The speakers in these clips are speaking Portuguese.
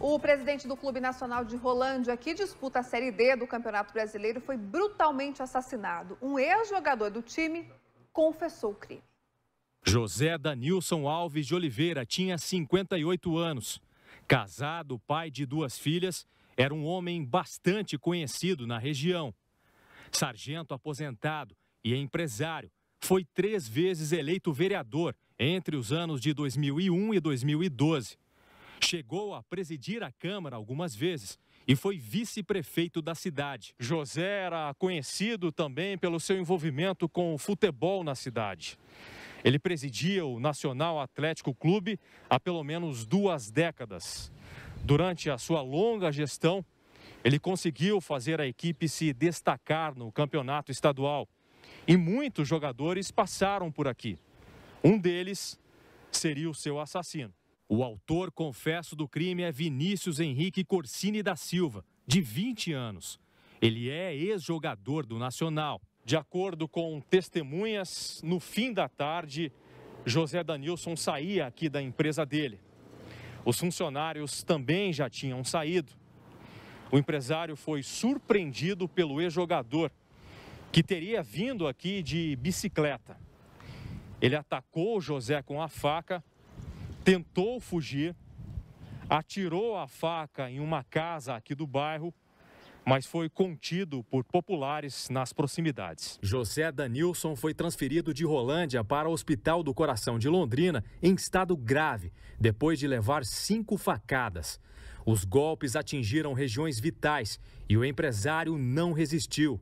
O presidente do Clube Nacional de Rolândia, que disputa a Série D do Campeonato Brasileiro, foi brutalmente assassinado. Um ex-jogador do time confessou o crime. José Danilson Alves de Oliveira tinha 58 anos. Casado, pai de duas filhas, era um homem bastante conhecido na região. Sargento aposentado e empresário, foi três vezes eleito vereador entre os anos de 2001 e 2012. Chegou a presidir a Câmara algumas vezes e foi vice-prefeito da cidade. José era conhecido também pelo seu envolvimento com o futebol na cidade. Ele presidia o Nacional Atlético Clube há pelo menos duas décadas. Durante a sua longa gestão, ele conseguiu fazer a equipe se destacar no campeonato estadual. E muitos jogadores passaram por aqui. Um deles seria o seu assassino. O autor confesso do crime é Vinícius Henrique Corsini da Silva, de 20 anos. Ele é ex-jogador do Nacional. De acordo com testemunhas, no fim da tarde, José Danilson saía aqui da empresa dele. Os funcionários também já tinham saído. O empresário foi surpreendido pelo ex-jogador, que teria vindo aqui de bicicleta. Ele atacou José com a faca tentou fugir, atirou a faca em uma casa aqui do bairro, mas foi contido por populares nas proximidades. José Danilson foi transferido de Rolândia para o Hospital do Coração de Londrina em estado grave, depois de levar cinco facadas. Os golpes atingiram regiões vitais e o empresário não resistiu.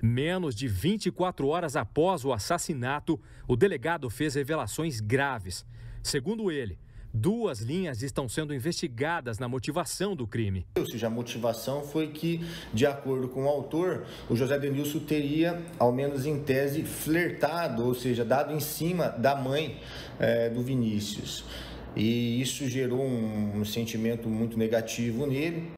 Menos de 24 horas após o assassinato, o delegado fez revelações graves. Segundo ele, duas linhas estão sendo investigadas na motivação do crime. Ou seja, a motivação foi que, de acordo com o autor, o José Denilson teria, ao menos em tese, flertado, ou seja, dado em cima da mãe é, do Vinícius. E isso gerou um sentimento muito negativo nele.